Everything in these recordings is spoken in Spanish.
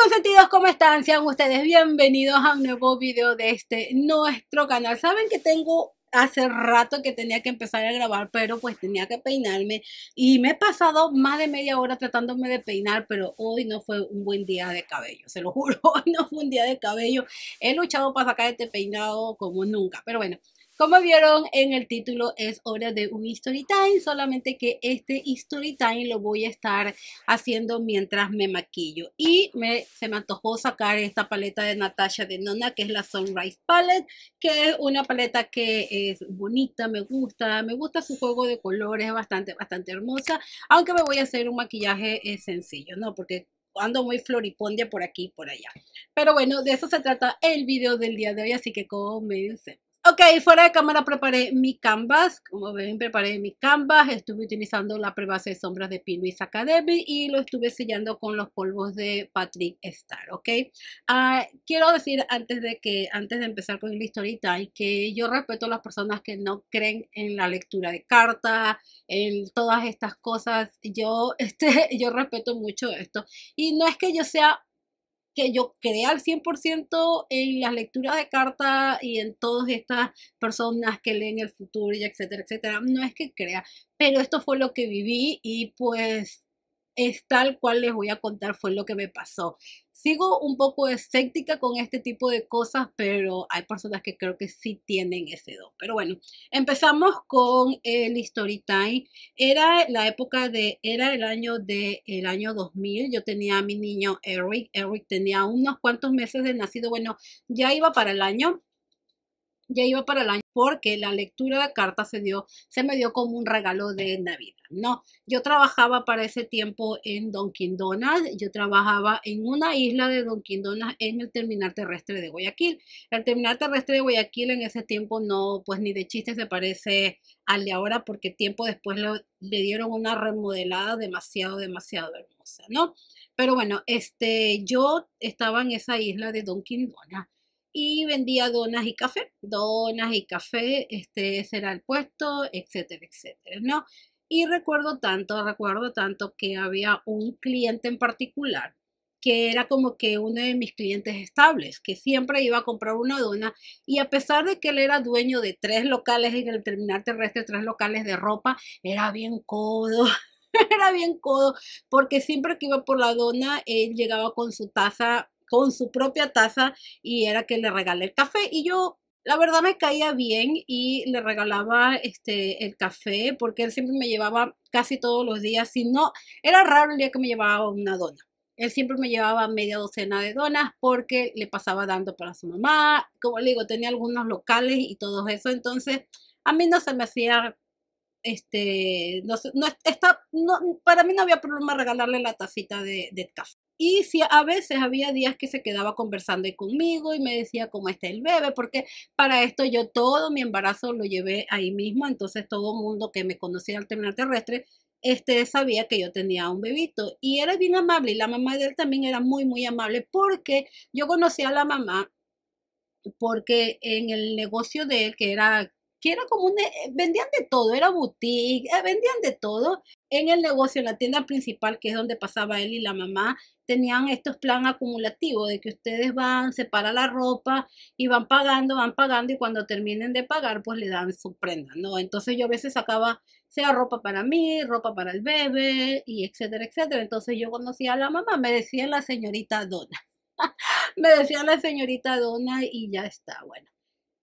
consentidos, ¿cómo están? Sean ustedes bienvenidos a un nuevo video de este nuestro canal. Saben que tengo hace rato que tenía que empezar a grabar, pero pues tenía que peinarme y me he pasado más de media hora tratándome de peinar, pero hoy no fue un buen día de cabello, se lo juro, hoy no fue un día de cabello. He luchado para sacar este peinado como nunca, pero bueno, como vieron en el título es hora de un History time, solamente que este story time lo voy a estar haciendo mientras me maquillo. Y se me antojó sacar esta paleta de Natasha de Nona, que es la Sunrise Palette, que es una paleta que es bonita, me gusta, me gusta su juego de colores, bastante, bastante hermosa, aunque me voy a hacer un maquillaje eh, sencillo, ¿no? Porque ando muy floripondia por aquí y por allá. Pero bueno, de eso se trata el video del día de hoy, así que comencemos. Ok, fuera de cámara preparé mi canvas. Como ven, preparé mi canvas. Estuve utilizando la prebase de sombras de Pino Academy y lo estuve sellando con los polvos de Patrick Star. Ok, ah, quiero decir antes de que antes de empezar con la historita que yo respeto a las personas que no creen en la lectura de cartas, en todas estas cosas. Yo, este, yo respeto mucho esto y no es que yo sea que yo crea al 100% en las lecturas de carta y en todas estas personas que leen el futuro y etcétera, etcétera. No es que crea, pero esto fue lo que viví y pues es tal cual les voy a contar fue lo que me pasó. Sigo un poco escéptica con este tipo de cosas, pero hay personas que creo que sí tienen ese don. Pero bueno, empezamos con el story time. Era la época de, era el año de, el año 2000. Yo tenía a mi niño Eric. Eric tenía unos cuantos meses de nacido. Bueno, ya iba para el año. Ya iba para el año porque la lectura de la se, dio, se me dio como un regalo de Navidad, ¿no? Yo trabajaba para ese tiempo en Dunkin' Donuts, yo trabajaba en una isla de Dunkin' Donuts en el terminal terrestre de Guayaquil. El terminal terrestre de Guayaquil en ese tiempo no, pues ni de chiste se parece al de ahora porque tiempo después le dieron una remodelada demasiado, demasiado hermosa, ¿no? Pero bueno, este, yo estaba en esa isla de Dunkin' Donuts y vendía donas y café, donas y café, este era el puesto, etcétera, etcétera, ¿no? Y recuerdo tanto, recuerdo tanto que había un cliente en particular que era como que uno de mis clientes estables, que siempre iba a comprar una dona y a pesar de que él era dueño de tres locales en el terminal terrestre, tres locales de ropa, era bien codo, era bien codo, porque siempre que iba por la dona, él llegaba con su taza con su propia taza y era que le regalé el café y yo la verdad me caía bien y le regalaba este el café porque él siempre me llevaba casi todos los días, si no era raro el día que me llevaba una dona. Él siempre me llevaba media docena de donas porque le pasaba dando para su mamá. Como le digo, tenía algunos locales y todo eso. Entonces, a mí no se me hacía este, no, no, está, para mí no había problema regalarle la tacita de café y si a veces había días que se quedaba conversando conmigo y me decía cómo está el bebé, porque para esto yo todo mi embarazo lo llevé ahí mismo, entonces todo mundo que me conocía al terminal terrestre este, sabía que yo tenía un bebito y era bien amable y la mamá de él también era muy, muy amable porque yo conocía a la mamá porque en el negocio de él, que era, que era como un, eh, vendían de todo, era boutique, eh, vendían de todo en el negocio, en la tienda principal, que es donde pasaba él y la mamá, tenían estos plan acumulativo de que ustedes van, para la ropa y van pagando, van pagando y cuando terminen de pagar pues le dan su prenda, ¿no? Entonces yo a veces sacaba sea ropa para mí, ropa para el bebé y etcétera, etcétera. Entonces yo conocía a la mamá, me decía la señorita dona me decía la señorita dona y ya está, bueno.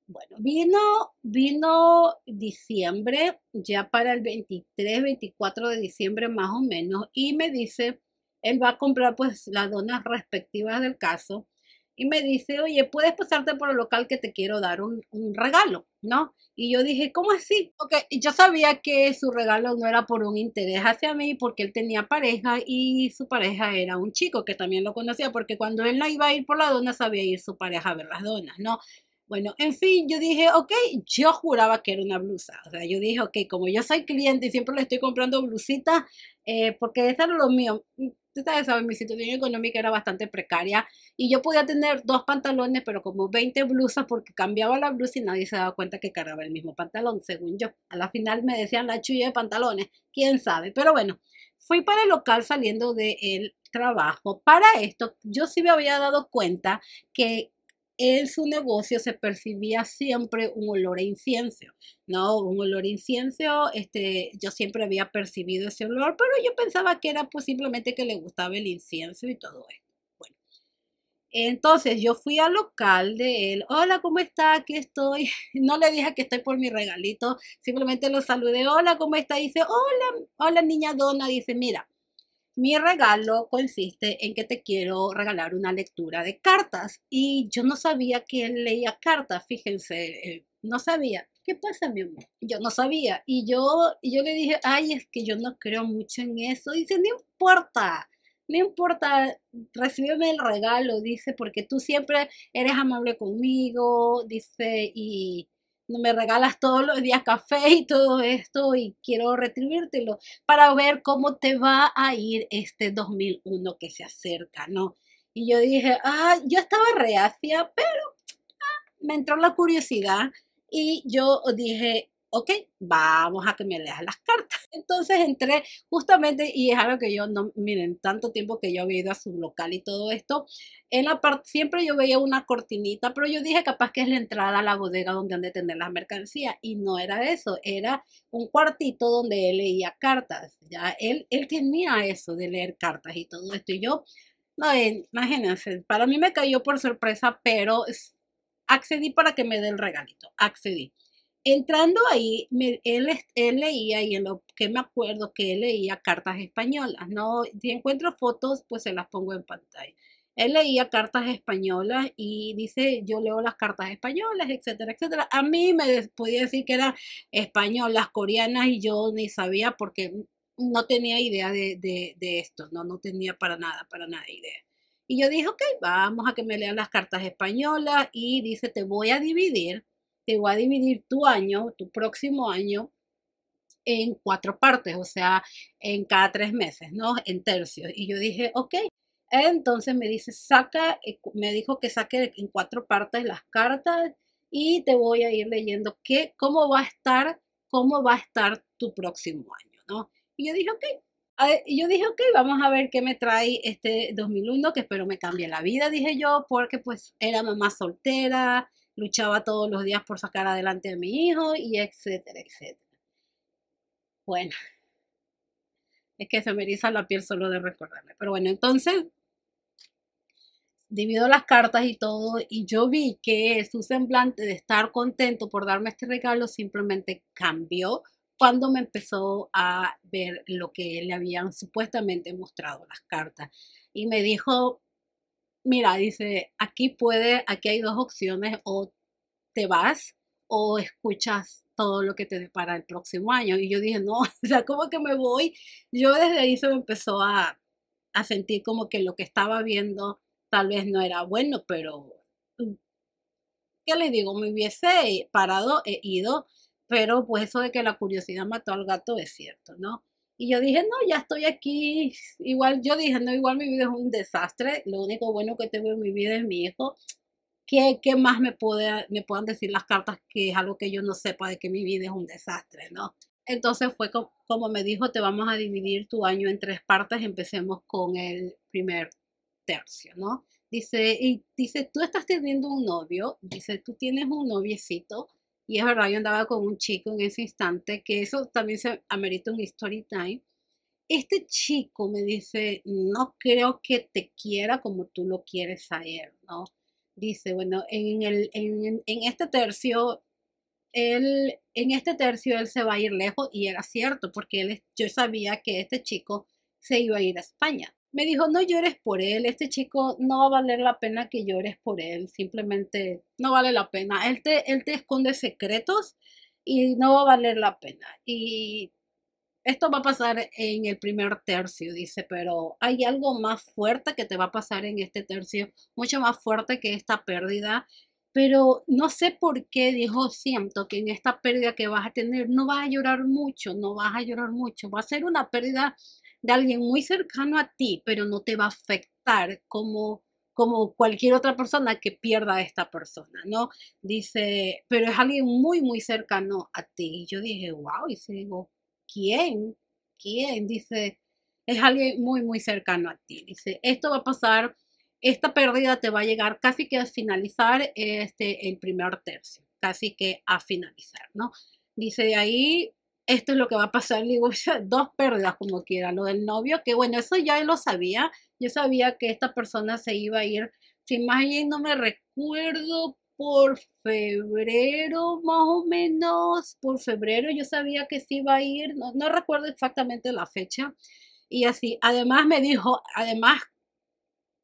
Bueno, vino, vino diciembre, ya para el 23, 24 de diciembre más o menos, y me dice, él va a comprar pues las donas respectivas del caso y me dice, oye, puedes pasarte por el local que te quiero dar un, regalo, ¿no? Y yo dije, ¿cómo así? Porque yo sabía que su regalo no era por un interés hacia mí, porque él tenía pareja y su pareja era un chico que también lo conocía, porque cuando él no iba a ir por la dona, sabía ir su pareja a ver las donas, ¿no? Bueno, en fin, yo dije, ok, yo juraba que era una blusa. O sea, yo dije, ok, como yo soy cliente y siempre le estoy comprando blusitas, eh, porque eso era lo mío. Ustedes saben, mi situación económica era bastante precaria y yo podía tener dos pantalones, pero como 20 blusas porque cambiaba la blusa y nadie se daba cuenta que cargaba el mismo pantalón, según yo. A la final me decían la chulla de pantalones, quién sabe. Pero bueno, fui para el local saliendo del trabajo. Para esto, yo sí me había dado cuenta que en su negocio se percibía siempre un olor a incienso, ¿no? Un olor a incienso, este, yo siempre había percibido ese olor, pero yo pensaba que era pues, simplemente que le gustaba el incienso y todo esto. Bueno, entonces yo fui al local de él, hola, ¿cómo está? Aquí estoy. No le dije que estoy por mi regalito, simplemente lo saludé, hola, ¿cómo está? Dice, hola, hola niña dona. dice, mira. Mi regalo consiste en que te quiero regalar una lectura de cartas. Y yo no sabía que leía cartas, fíjense, eh, no sabía. ¿Qué pasa, mi amor? Yo no sabía. Y yo, yo le dije, ay, es que yo no creo mucho en eso. Dice, no importa no importa, recíbeme el regalo, dice, porque tú siempre eres amable conmigo, dice, y, me regalas todos los días café y todo esto y quiero retribuírtelo para ver cómo te va a ir este 2001 que se acerca, ¿no? Y yo dije, ah, yo estaba reacia, pero ah, me entró la curiosidad y yo dije, ok, vamos a que me leas las cartas. Entonces entré justamente, y es algo que yo no, miren, tanto tiempo que yo había ido a su local y todo esto, en la parte, siempre yo veía una cortinita, pero yo dije capaz que es la entrada a la bodega donde han de tener las mercancías, y no era eso, era un cuartito donde él leía cartas, ya él, él tenía eso de leer cartas y todo esto, y yo, no, eh, imagínense, para mí me cayó por sorpresa, pero accedí para que me dé el regalito, accedí entrando ahí, él, leía, y en lo que me acuerdo que él leía cartas españolas, ¿no? Si encuentro fotos, pues se las pongo en pantalla. Él leía cartas españolas y dice, yo leo las cartas españolas, etcétera, etcétera. A mí me podía decir que eran españolas, coreanas, y yo ni sabía porque no tenía idea de, de esto, ¿no? No tenía para nada, para nada idea. Y yo dije, ok, vamos a que me lean las cartas españolas y dice, te voy a dividir te voy a dividir tu año, tu próximo año, en cuatro partes, o sea, en cada tres meses, ¿no? En tercios. Y yo dije, ok. Entonces me dice, saca, eh, me dijo que saque en cuatro partes las cartas y te voy a ir leyendo qué, cómo va a estar, cómo va a estar tu próximo año, ¿no? Y yo dije, ok, yo dije, ok, vamos a ver qué me trae este 2001, que espero me cambie la vida, dije yo, porque pues era mamá soltera, luchaba todos los días por sacar adelante a mi hijo y etcétera, etcétera. Bueno, es que se me eriza la piel solo de recordarle. Pero bueno, entonces divido las cartas y todo y yo vi que su semblante de estar contento por darme este regalo simplemente cambió cuando me empezó a ver lo que le habían supuestamente mostrado las cartas. Y me dijo, mira, dice, aquí puede, aquí hay dos opciones, o te vas o escuchas todo lo que te depara el próximo año. Y yo dije, no, o sea, ¿cómo que me voy? Yo desde ahí se me empezó a, a sentir como que lo que estaba viendo tal vez no era bueno, pero mm, ¿qué les digo? Me hubiese parado, e ido, pero pues eso de que la curiosidad mató al gato es cierto, ¿no? Y yo dije, no, ya estoy aquí. Igual yo dije, no, igual mi vida es un desastre. Lo único bueno que tengo en mi vida es mi hijo. ¿Qué, más me, puede, me puedan decir las cartas que es algo que yo no sepa de que mi vida es un desastre, no? Entonces fue como, como me dijo, te vamos a dividir tu año en tres partes. Empecemos con el primer tercio, ¿no? Dice, y dice, tú estás teniendo un novio, dice, tú tienes un noviecito, y es verdad, yo andaba con un chico en ese instante, que eso también se amerita un story time. Este chico me dice, no creo que te quiera como tú lo quieres saber. ¿no? Dice, bueno, en, el, este tercio, él, en este tercio él se va a ir lejos y era cierto, porque él, yo sabía que este chico se iba a ir a España me dijo, no llores por él, este chico no va a valer la pena que llores por él, simplemente no vale la pena, él te, él te esconde secretos y no va a valer la pena. Y esto va a pasar en el primer tercio, dice, pero hay algo más fuerte que te va a pasar en este tercio, mucho más fuerte que esta pérdida. Pero no sé por qué, dijo, siento que en esta pérdida que vas a tener no vas a llorar mucho, no vas a llorar mucho, va a ser una pérdida de alguien muy cercano a ti, pero no te va a afectar como como cualquier otra persona que pierda a esta persona, ¿no? Dice, pero es alguien muy, muy cercano a ti. Y yo dije, wow, y se digo, ¿quién? ¿Quién? Dice, es alguien muy, muy cercano a ti. Dice, esto va a pasar, esta pérdida te va a llegar casi que a finalizar este, el primer tercio, casi que a finalizar, ¿no? Dice, de ahí esto es lo que va a pasar, digo, dos pérdidas como quiera, lo del novio, que bueno, eso ya lo sabía, yo sabía que esta persona se iba a ir, si más y no me recuerdo, por febrero más o menos, por febrero yo sabía que se iba a ir, no, no recuerdo exactamente la fecha, y así, además me dijo, además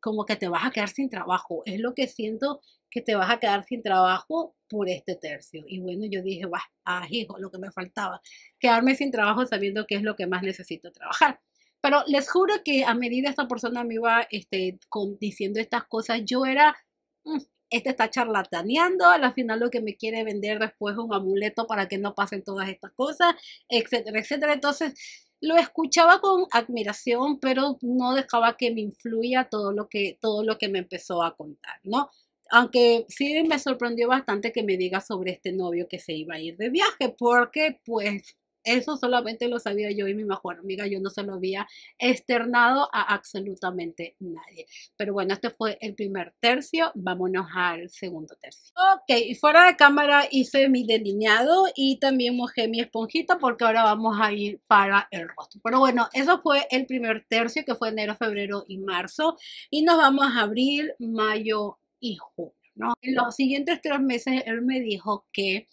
como que te vas a quedar sin trabajo. Es lo que siento que te vas a quedar sin trabajo por este tercio. Y bueno, yo dije, va, ah, hijo, lo que me faltaba, quedarme sin trabajo sabiendo que es lo que más necesito trabajar. Pero les juro que a medida esta persona me iba este, diciendo estas cosas, yo era, mm, este está charlataneando, al final lo que me quiere vender después es un amuleto para que no pasen todas estas cosas, etcétera, etcétera. Entonces, lo escuchaba con admiración, pero no dejaba que me influya todo lo que, todo lo que me empezó a contar, ¿no? Aunque sí me sorprendió bastante que me diga sobre este novio que se iba a ir de viaje, porque pues eso solamente lo sabía yo y mi mejor amiga, yo no se lo había externado a absolutamente nadie. Pero bueno, este fue el primer tercio, vámonos al segundo tercio. Ok, fuera de cámara hice mi delineado y también mojé mi esponjita porque ahora vamos a ir para el rostro. Pero bueno, eso fue el primer tercio que fue enero, febrero y marzo y nos vamos a abril, mayo y junio. ¿no? En los siguientes tres meses él me dijo que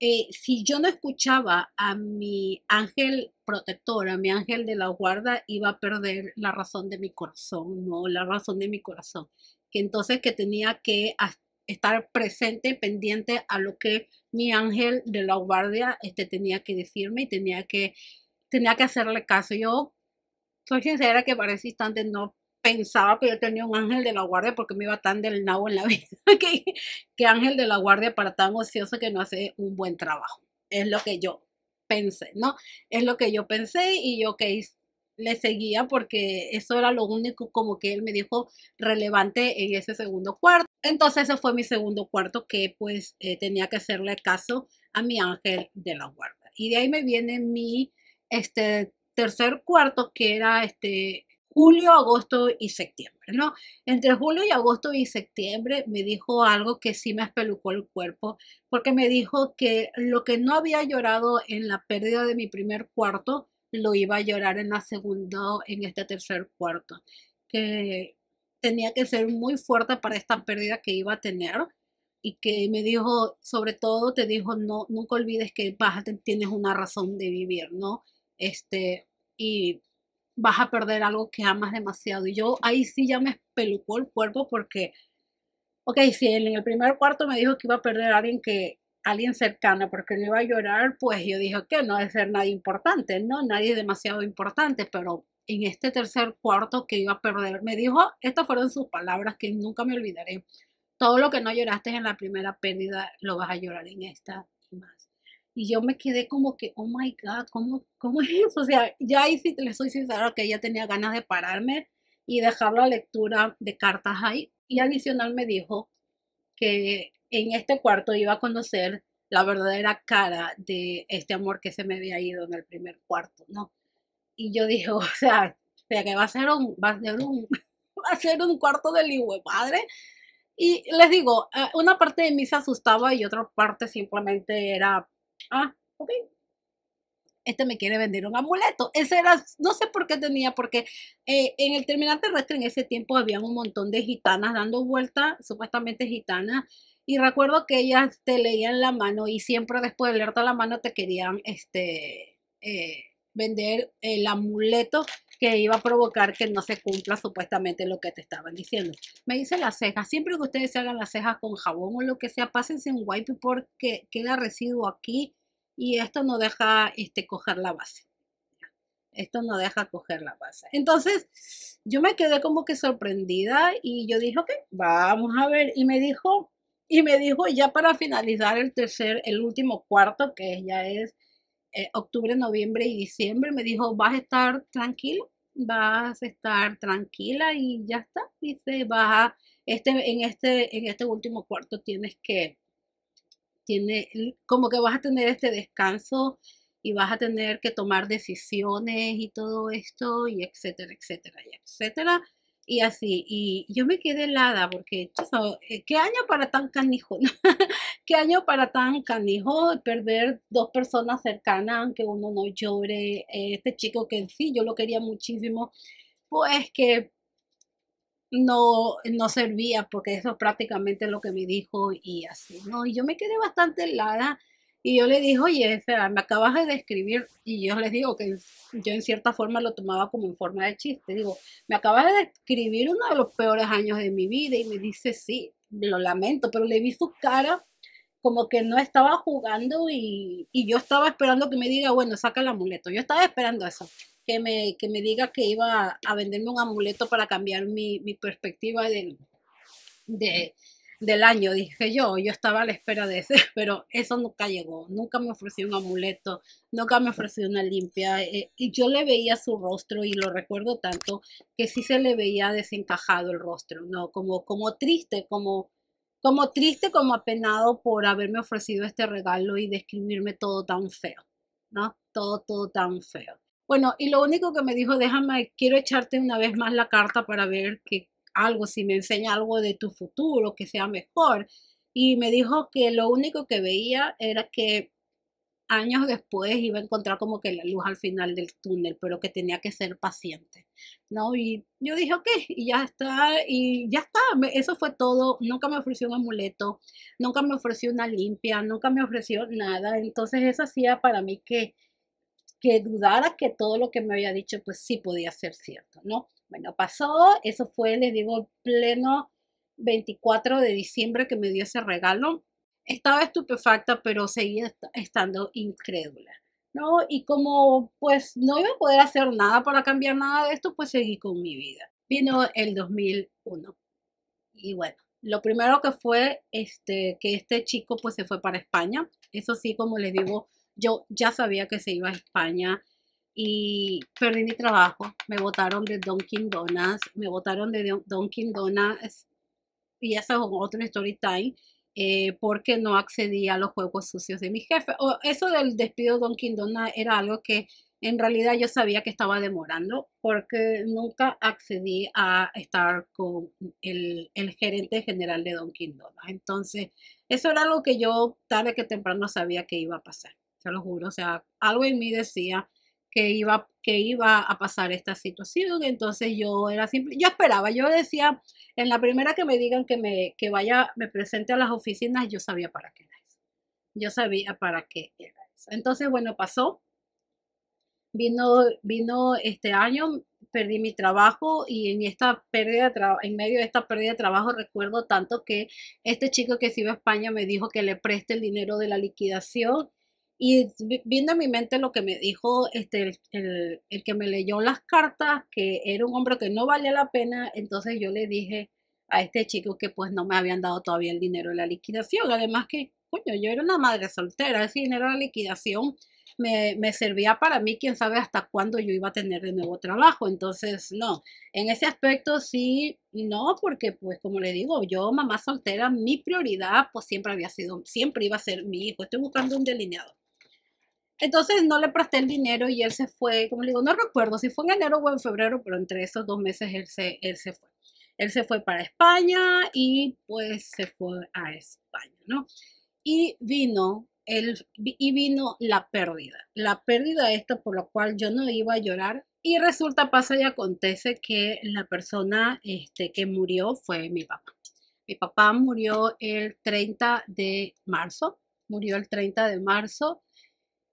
eh, si yo no escuchaba a mi ángel protector, a mi ángel de la guarda, iba a perder la razón de mi corazón, no la razón de mi corazón. entonces que tenía que estar presente, pendiente a lo que mi ángel de la guardia este, tenía que decirme y tenía que, tenía que hacerle caso. Yo soy sincera que para ese instante no pensaba que yo tenía un ángel de la guardia porque me iba tan del nabo en la vida que, que ángel de la guardia para tan ocioso que no hace un buen trabajo. Es lo que yo pensé, ¿no? Es lo que yo pensé y yo que le seguía porque eso era lo único como que él me dijo relevante en ese segundo cuarto. Entonces ese fue mi segundo cuarto que pues eh, tenía que hacerle caso a mi ángel de la guardia. Y de ahí me viene mi este tercer cuarto que era este julio, agosto y septiembre, ¿no? Entre julio y agosto y septiembre me dijo algo que sí me espelucó el cuerpo, porque me dijo que lo que no había llorado en la pérdida de mi primer cuarto, lo iba a llorar en la segunda, en este tercer cuarto, que tenía que ser muy fuerte para esta pérdida que iba a tener y que me dijo, sobre todo te dijo, no, nunca olvides que tienes una razón de vivir, ¿no? Este, y vas a perder algo que amas demasiado. Y yo ahí sí ya me espelucó el cuerpo porque, ok, si él en el primer cuarto me dijo que iba a perder a alguien que alguien cercana porque no iba a llorar, pues yo dije, que no debe ser nadie importante, no, nadie demasiado importante, pero en este tercer cuarto que iba a perder, me dijo, estas fueron sus palabras que nunca me olvidaré, todo lo que no lloraste en la primera pérdida, lo vas a llorar en esta y yo me quedé como que, oh my God, ¿cómo, cómo es eso? O sea, ya ahí sí le soy sincera que ella tenía ganas de pararme y dejar la lectura de cartas ahí. Y adicional me dijo que en este cuarto iba a conocer la verdadera cara de este amor que se me había ido en el primer cuarto, ¿no? Y yo dije, o sea, o sea que va a ser un, va a ser un, cuarto del hijo, padre. Y les digo, ah, una parte de mí se asustaba y otra parte simplemente era Ah, ok. Este me quiere vender un amuleto. Ese era, no sé por qué tenía, porque eh, en el terminal terrestre en ese tiempo habían un montón de gitanas dando vueltas, supuestamente gitanas, y recuerdo que ellas te leían la mano y siempre después de leerte la mano te querían, este, eh, vender el amuleto que iba a provocar que no se cumpla supuestamente lo que te estaban diciendo. Me dice las cejas, siempre que ustedes se hagan las cejas con jabón o lo que sea, pásense un wipe porque queda residuo aquí y esto no deja este, coger la base. Esto no deja coger la base. Entonces yo me quedé como que sorprendida y yo dije, ok, vamos a ver. Y me dijo, y me dijo ya para finalizar el tercer, el último cuarto que ya es eh, octubre, noviembre y diciembre, me dijo, vas a estar tranquilo, vas a estar tranquila y ya está. Dice, vas a, este, en, este, en este último cuarto tienes que, tiene, como que vas a tener este descanso y vas a tener que tomar decisiones y todo esto y etcétera, etcétera, etcétera. Y así, y yo me quedé helada porque, eh, ¿qué año para tan canijo qué año para tan canijo perder dos personas cercanas, aunque uno no llore. Eh, este chico que sí, yo lo quería muchísimo, pues que no, no servía, porque eso es prácticamente lo que me dijo y así, ¿no? Y yo me quedé bastante helada. Y yo le dije, oye, espera, me acabas de describir, y yo les digo que yo en cierta forma lo tomaba como en forma de chiste, digo, me acabas de describir uno de los peores años de mi vida, y me dice, sí, lo lamento, pero le vi su cara como que no estaba jugando y, y, yo estaba esperando que me diga, bueno, saca el amuleto. Yo estaba esperando eso, que me, que me diga que iba a, venderme un amuleto para cambiar mi, mi perspectiva del, de, del año, dije yo. Yo estaba a la espera de eso. pero eso nunca llegó. Nunca me ofreció un amuleto, nunca me ofreció una limpia. Eh, y yo le veía su rostro y lo recuerdo tanto que sí se le veía desencajado el rostro, ¿no? Como, como triste, como como triste como apenado por haberme ofrecido este regalo y describirme todo tan feo, ¿no? Todo, todo tan feo. Bueno, y lo único que me dijo, déjame, quiero echarte una vez más la carta para ver que algo, si me enseña algo de tu futuro, que sea mejor. Y me dijo que lo único que veía era que años después iba a encontrar como que la luz al final del túnel, pero que tenía que ser paciente, ¿no? Y yo dije, ok, y ya está, y ya está, eso fue todo, nunca me ofreció un amuleto, nunca me ofreció una limpia, nunca me ofreció nada, entonces eso hacía para mí que, que dudara que todo lo que me había dicho, pues sí podía ser cierto, ¿no? Bueno, pasó, eso fue, les digo, pleno 24 de diciembre que me dio ese regalo, estaba estupefacta, pero seguía estando incrédula. ¿no? Y como pues no iba a poder hacer nada para cambiar nada de esto, pues seguí con mi vida. Vino el 2001. Y bueno, lo primero que fue este, que este chico pues se fue para España. Eso sí, como les digo, yo ya sabía que se iba a España y perdí mi trabajo. Me votaron de Dunkin' Donuts, me votaron de Dunkin' Donuts y esa es otro story time. Eh, porque no accedí a los juegos sucios de mi jefe. O eso del despido de Don Quindona era algo que en realidad yo sabía que estaba demorando porque nunca accedí a estar con el, el gerente general de Don Quindona. Entonces, eso era algo que yo tarde que temprano sabía que iba a pasar, se lo juro. O sea, algo en mí decía, que iba, que iba a pasar esta situación. Entonces yo era simple, yo esperaba, yo decía, en la primera que me digan que me que vaya, me presente a las oficinas, yo sabía para qué era eso. Yo sabía para qué era eso. Entonces, bueno, pasó. Vino, vino este año, perdí mi trabajo y en esta pérdida en medio de esta pérdida de trabajo recuerdo tanto que este chico que se iba a España me dijo que le preste el dinero de la liquidación y viendo en mi mente lo que me dijo este, el, el, que me leyó las cartas, que era un hombre que no valía la pena, entonces yo le dije a este chico que pues no me habían dado todavía el dinero de la liquidación. Además que, coño, yo era una madre soltera, ese dinero de la liquidación me, me servía para mí, quién sabe hasta cuándo yo iba a tener de nuevo trabajo. Entonces, no, en ese aspecto sí, no, porque pues como le digo, yo mamá soltera, mi prioridad pues siempre había sido, siempre iba a ser mi hijo. Estoy buscando un delineado. Entonces no le presté el dinero y él se fue, como le digo, no recuerdo si fue en enero o en febrero, pero entre esos dos meses él se, él se fue. Él se fue para España y pues se fue a España, ¿no? Y vino, el, y vino la pérdida, la pérdida esta por la cual yo no iba a llorar. Y resulta, pasa y acontece que la persona este, que murió fue mi papá. Mi papá murió el 30 de marzo, murió el 30 de marzo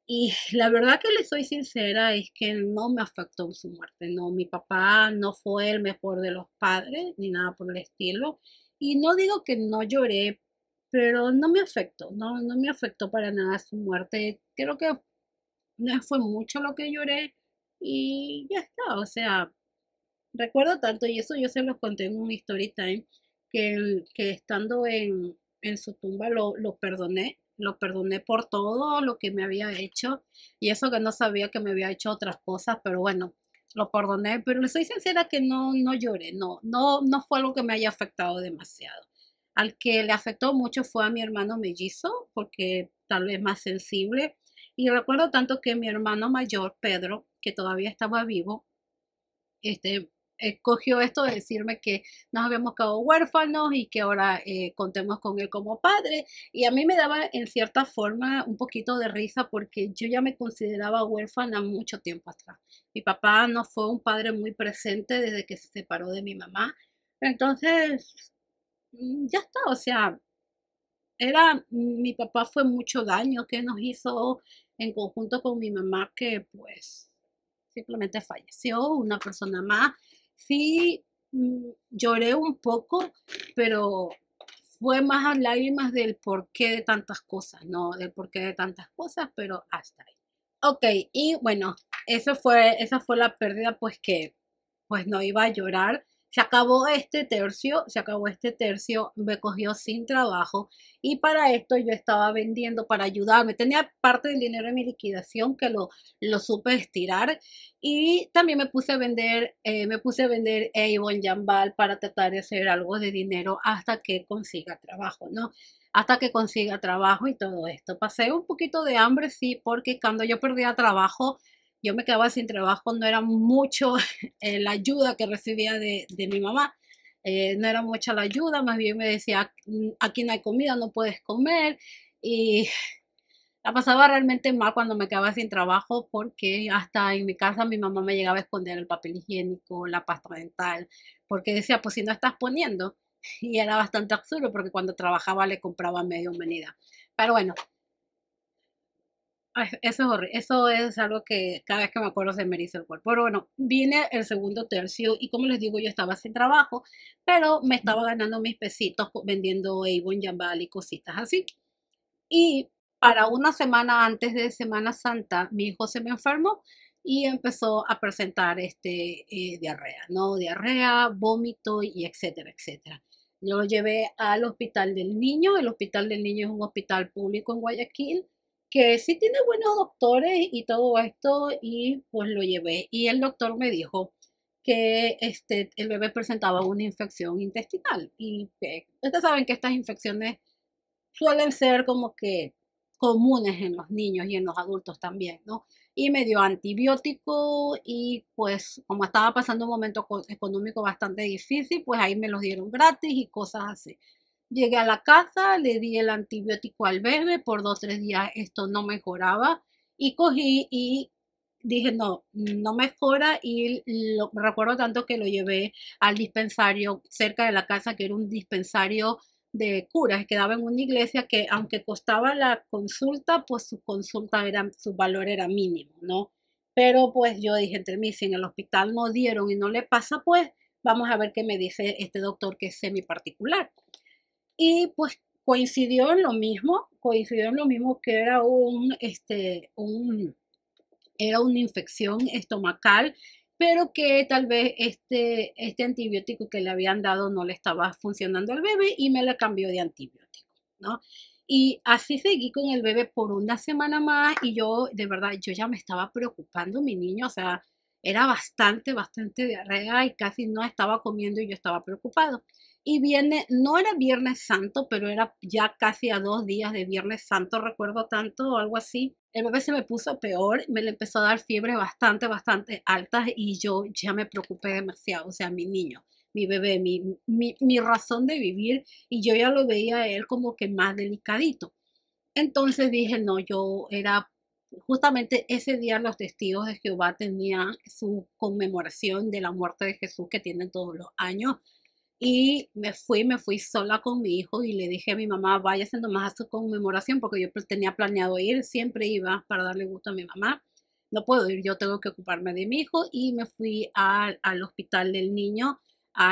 y la verdad que le soy sincera, es que no me afectó su muerte, no, mi papá no fue el mejor de los padres, ni nada por el estilo. Y no digo que no lloré, pero no me afectó, no, no me afectó para nada su muerte. Creo que no fue mucho lo que lloré y ya está, o sea, recuerdo tanto, y eso yo se los conté en un story time, que, que estando en, su tumba lo perdoné lo perdoné por todo lo que me había hecho y eso que no sabía que me había hecho otras cosas, pero bueno, lo perdoné, pero le soy sincera que no, no lloré, no, no, no fue algo que me haya afectado demasiado. Al que le afectó mucho fue a mi hermano mellizo, porque tal vez más sensible. Y recuerdo tanto que mi hermano mayor, Pedro, que todavía estaba vivo, este, escogió eh, esto de decirme que nos habíamos quedado huérfanos y que ahora eh, contemos con él como padre. Y a mí me daba en cierta forma un poquito de risa porque yo ya me consideraba huérfana mucho tiempo atrás. Mi papá no fue un padre muy presente desde que se separó de mi mamá. Entonces, mm, ya está, o sea, era, mm, mi papá fue mucho daño que nos hizo en conjunto con mi mamá que pues simplemente falleció, una persona más Sí mm, lloré un poco, pero fue más a lágrimas del porqué de tantas cosas, no del porqué de tantas cosas, pero hasta ahí. Ok, y bueno, eso fue, esa fue la pérdida pues que pues no iba a llorar, se acabó este tercio, se acabó este tercio, me cogió sin trabajo y para esto yo estaba vendiendo para ayudarme. Tenía parte del dinero de mi liquidación que lo, lo supe estirar y también me puse a vender, eh, me puse a vender Avon Jambal para tratar de hacer algo de dinero hasta que consiga trabajo, ¿no? hasta que consiga trabajo y todo esto. Pasé un poquito de hambre, sí, porque cuando yo perdía trabajo, yo me quedaba sin trabajo, no era mucho eh, la ayuda que recibía de, mi mamá, eh, no era mucha la ayuda, más bien me decía, mm, aquí no hay comida, no puedes comer, y la pasaba realmente mal cuando me quedaba sin trabajo porque hasta en mi casa mi mamá me llegaba a esconder el papel higiénico, la pasta dental, porque decía, pues si no estás poniendo, y era bastante absurdo porque cuando trabajaba le compraba medio medida. Pero bueno, eso, es horrible. eso es algo que cada vez que me acuerdo se me eriza el cuerpo. Pero bueno, viene el segundo tercio y como les digo, yo estaba sin trabajo, pero me estaba ganando mis pesitos vendiendo Avon, Jambal y cositas así. Y para una semana antes de Semana Santa, mi hijo se me enfermó y empezó a presentar este, eh, diarrea, ¿no? Diarrea, vómito y etcétera, etcétera. Yo lo llevé al hospital del niño. El hospital del niño es un hospital público en Guayaquil que sí tiene buenos doctores y todo esto, y pues lo llevé. Y el doctor me dijo que este, el bebé presentaba una infección intestinal. Y que, ustedes saben que estas infecciones suelen ser como que comunes en los niños y en los adultos también, ¿no? Y me dio antibiótico y pues como estaba pasando un momento económico bastante difícil, pues ahí me los dieron gratis y cosas así. Llegué a la casa, le di el antibiótico al bebé, por dos o tres días esto no mejoraba y cogí y dije, no, no mejora y recuerdo tanto que lo llevé al dispensario cerca de la casa, que era un dispensario de curas, quedaba en una iglesia que aunque costaba la consulta, pues su consulta era, su valor era mínimo, ¿no? Pero pues yo dije, entre mí, si en el hospital no dieron y no le pasa, pues vamos a ver qué me dice este doctor que es semi particular y pues coincidió en lo mismo, coincidió en lo mismo que era un, este, un, era una infección estomacal, pero que tal vez este, este antibiótico que le habían dado no le estaba funcionando al bebé y me la cambió de antibiótico, ¿no? Y así seguí con el bebé por una semana más y yo, de verdad, yo ya me estaba preocupando mi niño, o sea, era bastante, bastante diarrea y casi no estaba comiendo y yo estaba preocupado y viene, no era Viernes Santo, pero era ya casi a dos días de Viernes Santo, recuerdo tanto o algo así. El bebé se me puso peor, me le empezó a dar fiebre bastante, bastante alta y yo ya me preocupé demasiado, o sea, mi niño, mi bebé, mi, mi, razón de vivir y yo ya lo veía él como que más delicadito. Entonces dije, no, yo era justamente ese día los testigos de Jehová tenían su conmemoración de la muerte de Jesús que tienen todos los años y me fui, me fui sola con mi hijo y le dije a mi mamá, vaya haciendo más a su conmemoración porque yo pues, tenía planeado ir, siempre iba para darle gusto a mi mamá. No puedo ir, yo tengo que ocuparme de mi hijo y me fui al, al hospital del niño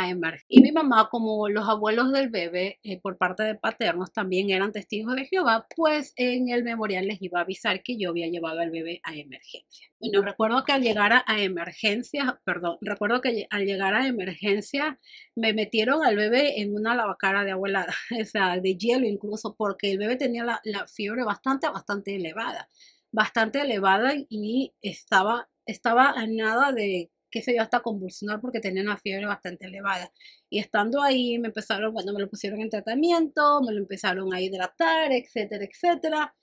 emerger. Y mi mamá, como los abuelos del bebé eh, por parte de paternos también eran testigos de Jehová, pues en el memorial les iba a avisar que yo había llevado al bebé a emergencia. Bueno, recuerdo que al llegar a, emergencia, perdón, recuerdo que al llegar a emergencia me metieron al bebé en una lavacara de abuela, o sea, de hielo incluso, porque el bebé tenía la, fiebre bastante, bastante elevada, bastante elevada y estaba, estaba nada de que se yo, hasta convulsionar porque tenía una fiebre bastante elevada. Y estando ahí, me empezaron, bueno, me lo pusieron en tratamiento, me lo empezaron a hidratar, etcétera, etcétera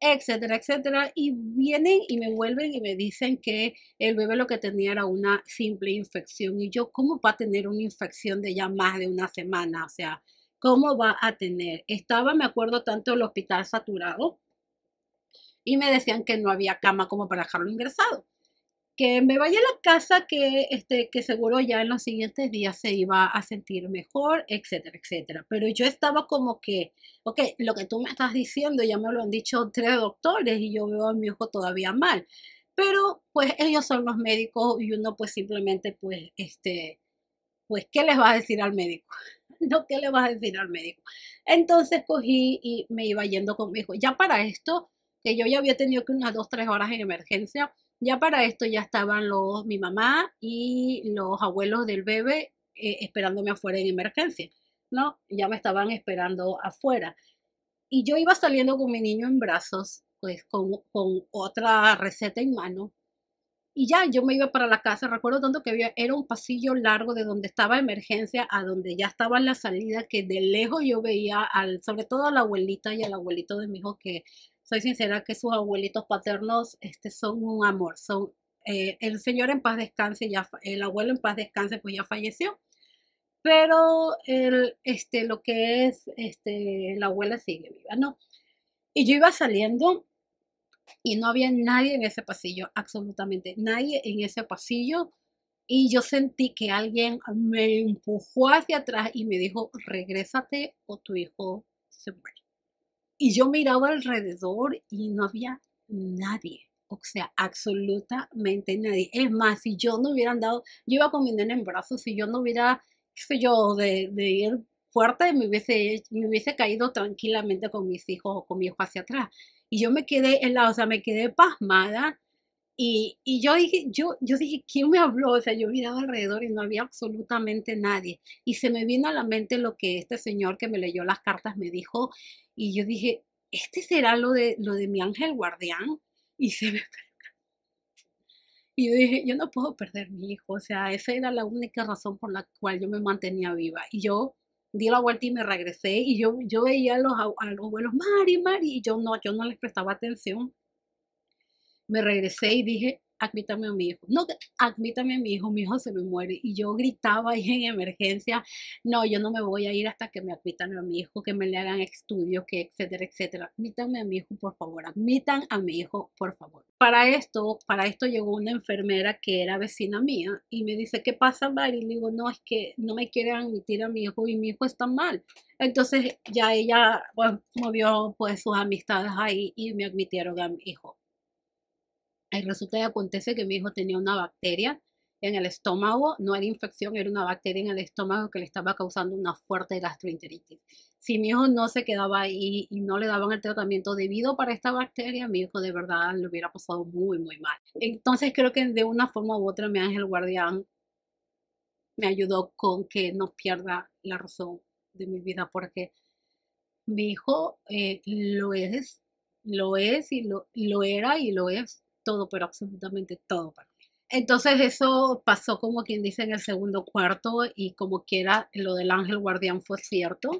etcétera, etcétera, y vienen y me vuelven y me dicen que el bebé lo que tenía era una simple infección. Y yo, ¿cómo va a tener una infección de ya más de una semana? O sea, ¿cómo va a tener? Estaba, me acuerdo, tanto el hospital saturado y me decían que no había cama como para dejarlo ingresado que me vaya a la casa, que, este, que seguro ya en los siguientes días se iba a sentir mejor, etcétera, etcétera. Pero yo estaba como que, ok, lo que tú me estás diciendo ya me lo han dicho tres doctores y yo veo a mi hijo todavía mal. Pero pues ellos son los médicos y uno pues simplemente pues, este, pues, ¿qué les vas a decir al médico? No, ¿qué le vas a decir al médico? Entonces cogí y me iba yendo con mi hijo. Ya para esto, que yo ya había tenido que unas dos, tres horas en emergencia, ya para esto ya estaban los, mi mamá y los abuelos del bebé eh, esperándome afuera en emergencia, ¿no? Ya me estaban esperando afuera. Y yo iba saliendo con mi niño en brazos, pues con, con otra receta en mano, y ya yo me iba para la casa. Recuerdo tanto que había, era un pasillo largo de donde estaba emergencia a donde ya estaba la salida, que de lejos yo veía, al, sobre todo a la abuelita y al abuelito de mi hijo que soy sincera que sus abuelitos paternos este, son un amor. Son, eh, el señor en paz descanse, ya, el abuelo en paz descanse, pues ya falleció. Pero el, este, lo que es este, la abuela sigue viva, ¿no? Y yo iba saliendo y no había nadie en ese pasillo, absolutamente nadie en ese pasillo. Y yo sentí que alguien me empujó hacia atrás y me dijo, regrésate o tu hijo se muere. Y yo miraba alrededor y no había nadie, o sea, absolutamente nadie. Es más, si yo no hubiera andado, yo iba con mi nena en brazos, si yo no hubiera, qué sé yo, de, de ir fuerte, me hubiese, me hubiese caído tranquilamente con mis hijos o con mi hijo hacia atrás. Y yo me quedé en la, o sea, me quedé pasmada y, yo dije, yo, yo dije, ¿quién me habló? O sea, yo miraba alrededor y no había absolutamente nadie. Y se me vino a la mente lo que este señor que me leyó las cartas me dijo. Y yo dije, ¿este será lo de, lo de mi ángel guardián? Y se me... Y yo dije, yo no puedo perder mi hijo. O sea, esa era la única razón por la cual yo me mantenía viva. Y yo di la vuelta y me regresé. Y yo, yo veía a los, a los abuelos, Mari, Mari. Y yo no, yo no les prestaba atención me regresé y dije, admítame a mi hijo. No, admítame a mi hijo, mi hijo se me muere. Y yo gritaba ahí en emergencia, no, yo no me voy a ir hasta que me admitan a mi hijo, que me le hagan estudios, que etcétera, etcétera. Admítame a mi hijo, por favor, admitan a mi hijo, por favor. Para esto, para esto llegó una enfermera que era vecina mía y me dice, ¿qué pasa, Mari? Y le digo, no, es que no me quieren admitir a mi hijo y mi hijo está mal. Entonces ya ella pues, movió pues sus amistades ahí y me admitieron a mi hijo. Y eh, resulta y acontece que mi hijo tenía una bacteria en el estómago, no era infección, era una bacteria en el estómago que le estaba causando una fuerte gastroenteritis. Si mi hijo no se quedaba ahí y no le daban el tratamiento debido para esta bacteria, mi hijo de verdad le hubiera pasado muy, muy mal. Entonces creo que de una forma u otra mi ángel guardián me ayudó con que no pierda la razón de mi vida porque mi hijo eh, lo es, lo es y lo era y lo es todo, pero absolutamente todo para mí. Entonces eso pasó como quien dice en el segundo cuarto y como quiera lo del ángel guardián fue cierto.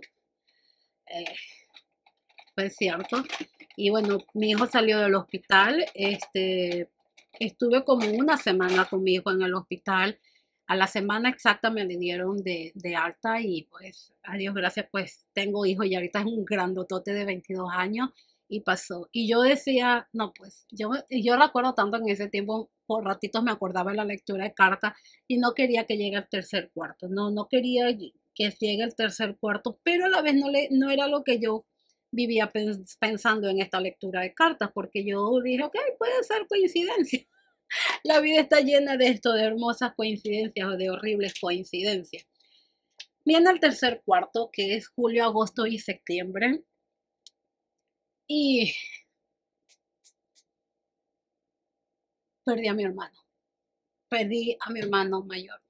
Eh, fue cierto. Y bueno, mi hijo salió del hospital. Este, estuve como una semana con mi hijo en el hospital. A la semana exacta me vinieron de, de alta y pues, a Dios gracias, pues tengo hijo y ahorita es un grandotote de 22 años y pasó. Y yo decía, no, pues yo, yo recuerdo tanto en ese tiempo, por ratitos me acordaba de la lectura de cartas y no quería que llegue el tercer cuarto, no, no quería que llegue el tercer cuarto, pero a la vez no, le, no era lo que yo vivía pensando en esta lectura de cartas, porque yo dije, ok, puede ser coincidencia. La vida está llena de esto, de hermosas coincidencias o de horribles coincidencias. Viene el tercer cuarto, que es julio, agosto y septiembre y perdí a mi hermano. Perdí a mi hermano mayor.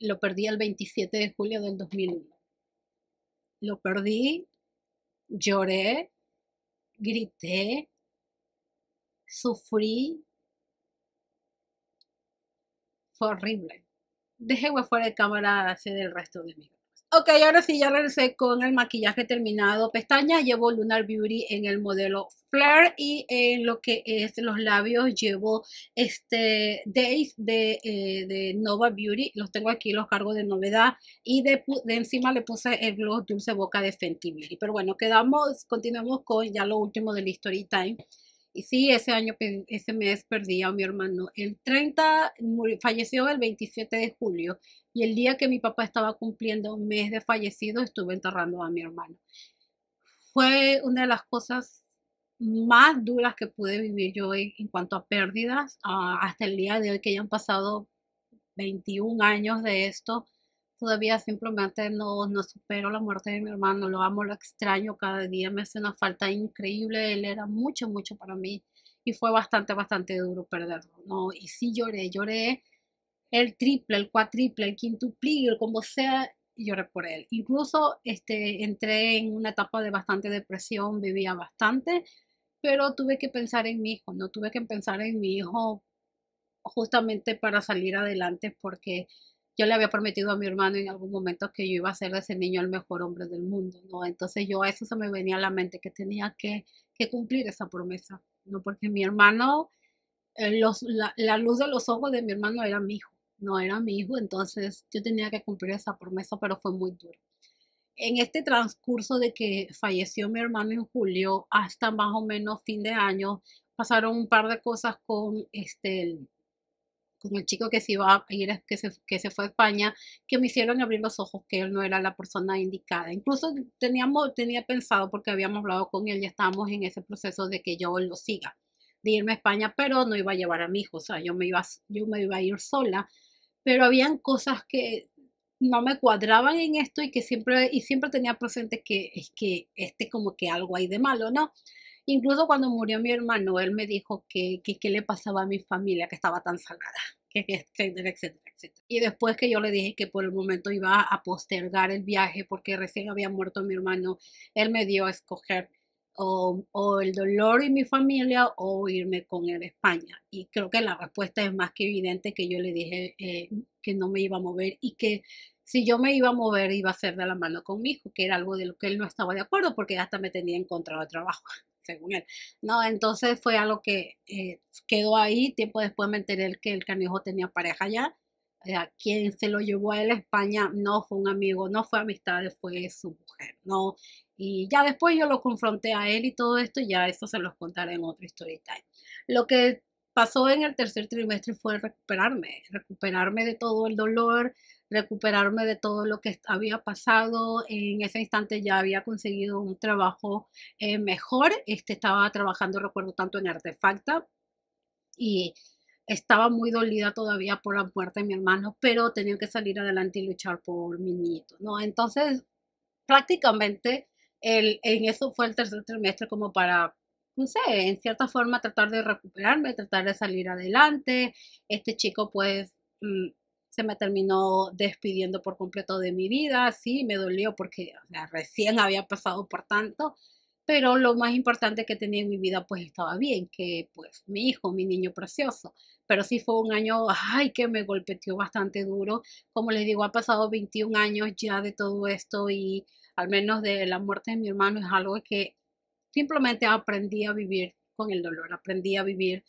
Lo perdí el 27 de julio del 2001. Lo perdí, lloré, grité, sufrí. Fue horrible. Dejé fuera de cámara hacer el resto de mi Ok, ahora sí, ya regresé con el maquillaje terminado. Pestañas llevo Lunar Beauty en el modelo Flare y en lo que es los labios llevo este Days de, eh, de Nova Beauty. Los tengo aquí, los cargo de novedad y de, de, encima le puse el gloss Dulce Boca de Fenty Beauty. Pero bueno, quedamos, continuamos con ya lo último del History Time. Y sí, ese año, ese mes perdí a mi hermano. El 30 falleció el 27 de julio y el día que mi papá estaba cumpliendo un mes de fallecido, estuve enterrando a mi hermano. Fue una de las cosas más duras que pude vivir yo en, en cuanto a pérdidas, ah, hasta el día de hoy que ya han pasado 21 años de esto. Todavía simplemente no, no supero la muerte de mi hermano, lo amo, lo extraño cada día, me hace una falta increíble, él era mucho, mucho para mí y fue bastante, bastante duro perderlo, ¿no? Y sí lloré, lloré el triple, el cuatriple, el quintuple, como sea, lloré por él. Incluso este, entré en una etapa de bastante depresión, vivía bastante, pero tuve que pensar en mi hijo, no tuve que pensar en mi hijo justamente para salir adelante porque yo le había prometido a mi hermano en algún momento que yo iba a ser de ese niño el mejor hombre del mundo, ¿no? Entonces yo a eso se me venía a la mente, que tenía que, cumplir esa promesa, ¿no? Porque mi hermano, eh, los, la, luz de los ojos de mi hermano era mi hijo, no era mi hijo, entonces yo tenía que cumplir esa promesa, pero fue muy duro. En este transcurso de que falleció mi hermano en julio hasta más o menos fin de año, pasaron un par de cosas con este, con el chico que se iba a ir, que se, que se fue a España, que me hicieron abrir los ojos que él no era la persona indicada. Incluso teníamos, tenía pensado, porque habíamos hablado con él y estábamos en ese proceso de que yo lo siga, de irme a España, pero no iba a llevar a mi hijo, o sea, yo me iba, yo me iba a ir sola, pero habían cosas que no me cuadraban en esto y que siempre, y siempre tenía presente que es que este como que algo hay de malo, ¿no? Incluso cuando murió mi hermano, él me dijo que qué le pasaba a mi familia, que estaba tan salada, etcétera, etcétera, etcétera. Y después que yo le dije que por el momento iba a postergar el viaje porque recién había muerto mi hermano, él me dio a escoger o, el dolor y mi familia o irme con él a España. Y creo que la respuesta es más que evidente que yo le dije eh, que no me iba a mover y que si yo me iba a mover iba a ser de la mano con mi hijo, que era algo de lo que él no estaba de acuerdo porque hasta me tenía encontrado trabajo según él. No, entonces fue algo que eh, quedó ahí. Tiempo después me enteré que el canijo tenía pareja ya. Eh, quien se lo llevó a él a España no fue un amigo, no fue amistad, fue su mujer. No, y ya después yo lo confronté a él y todo esto, y ya eso se los contaré en otro story time. Lo que pasó en el tercer trimestre fue recuperarme, recuperarme de todo el dolor, recuperarme de todo lo que había pasado. En ese instante ya había conseguido un trabajo eh, mejor. Este, estaba trabajando, recuerdo, tanto en Artefacta y estaba muy dolida todavía por la muerte de mi hermano, pero tenía que salir adelante y luchar por mi nieto, ¿no? Entonces, prácticamente el, en eso fue el tercer trimestre como para, no sé, en cierta forma tratar de recuperarme, tratar de salir adelante. Este chico pues mm, se me terminó despidiendo por completo de mi vida, sí, me dolió porque recién había pasado por tanto, pero lo más importante que tenía en mi vida pues estaba bien, que pues mi hijo, mi niño precioso, pero sí fue un año, ay, que me golpeteó bastante duro, como les digo, ha pasado 21 años ya de todo esto y al menos de la muerte de mi hermano es algo que simplemente aprendí a vivir con el dolor, aprendí a vivir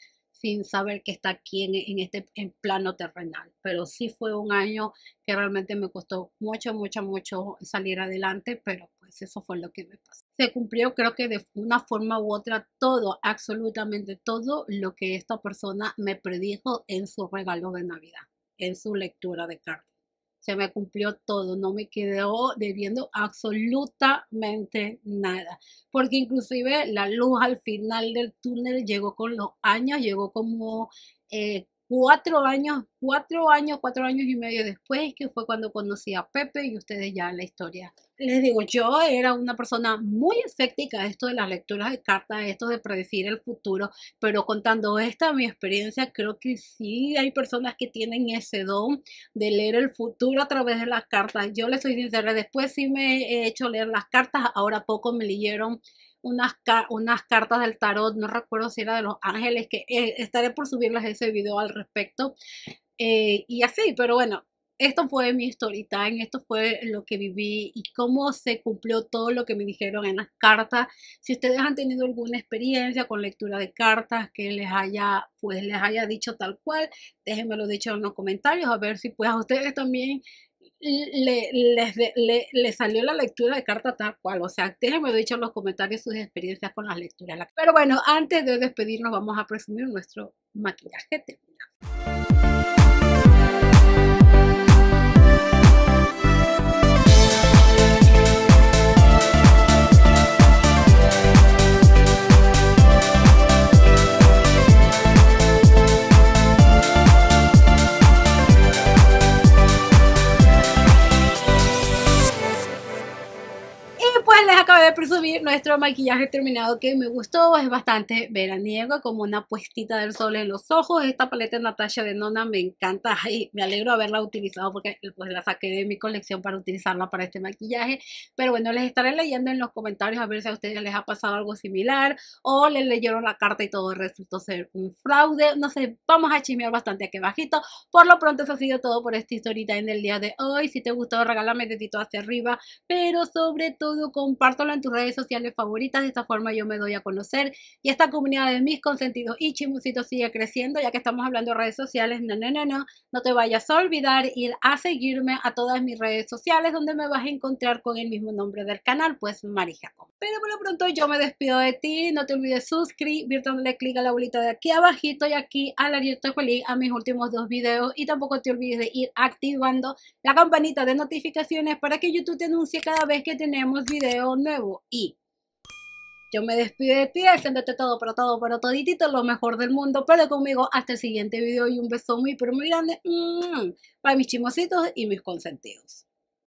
sin saber que está aquí en, este plano terrenal. Pero sí fue un año que realmente me costó mucho, mucho, mucho salir adelante, pero pues eso fue lo que me pasó. Se cumplió, creo que de una forma u otra, todo, absolutamente todo lo que esta persona me predijo en su regalo de Navidad, en su lectura de cartas se me cumplió todo, no me quedó debiendo absolutamente nada, porque inclusive la luz al final del túnel llegó con los años, llegó como eh, cuatro años, cuatro años, cuatro años y medio después, que fue cuando conocí a Pepe y ustedes ya la historia. Les digo, yo era una persona muy escéptica esto de las lecturas de cartas, esto de predecir el futuro, pero contando esta mi experiencia, creo que sí hay personas que tienen ese don de leer el futuro a través de las cartas. Yo les soy sincera, después sí me he hecho leer las cartas, ahora poco me leyeron unas, unas cartas del tarot, no recuerdo si era de los ángeles, que eh, estaré por subirlas ese video al respecto. Eh, y así, pero bueno, esto fue mi story time, esto fue lo que viví y cómo se cumplió todo lo que me dijeron en las cartas. Si ustedes han tenido alguna experiencia con lectura de cartas que les haya, pues les haya dicho tal cual, déjenmelo dicho en los comentarios a ver si pues ustedes también le, les le, salió la lectura de carta tal cual. O sea, déjenme dicho en los comentarios sus experiencias con las lecturas. Pero bueno, antes de despedirnos, vamos a presumir nuestro maquillaje terminado. les acabé de presumir nuestro maquillaje terminado que me gustó, es bastante veraniego, como una puestita del sol en los ojos. Esta paleta de Natasha Denona me encanta y me alegro de haberla utilizado porque pues, la saqué de mi colección para utilizarla para este maquillaje. Pero bueno, les estaré leyendo en los comentarios a ver si a ustedes les ha pasado algo similar o les leyeron la carta y todo resultó ser un fraude. No sé, vamos a chismear bastante aquí bajito. Por lo pronto eso ha sido todo por esta historita en el día de hoy. Si te gustó regálame dedito hacia arriba, pero sobre todo con compártelo en tus redes sociales favoritas. De esta forma yo me doy a conocer y esta comunidad de mis consentidos y chimusitos sigue creciendo, ya que estamos hablando de redes sociales. No, no, no, no, no te vayas a olvidar ir a seguirme a todas mis redes sociales donde me vas a encontrar con el mismo nombre del canal, pues Marijaco Pero por lo pronto yo me despido de ti. No te olvides suscribirte, dándole clic a la bolita de aquí abajito y aquí al la feliz a mis últimos dos videos. Y tampoco te olvides de ir activando la campanita de notificaciones para que YouTube te anuncie cada vez que tenemos videos nuevo, Y yo me despido de ti, todo, pero todo, pero toditito, lo mejor del mundo. Pero conmigo hasta el siguiente video y un beso muy, pero muy grande. para mm, mis chimositos y mis consentidos.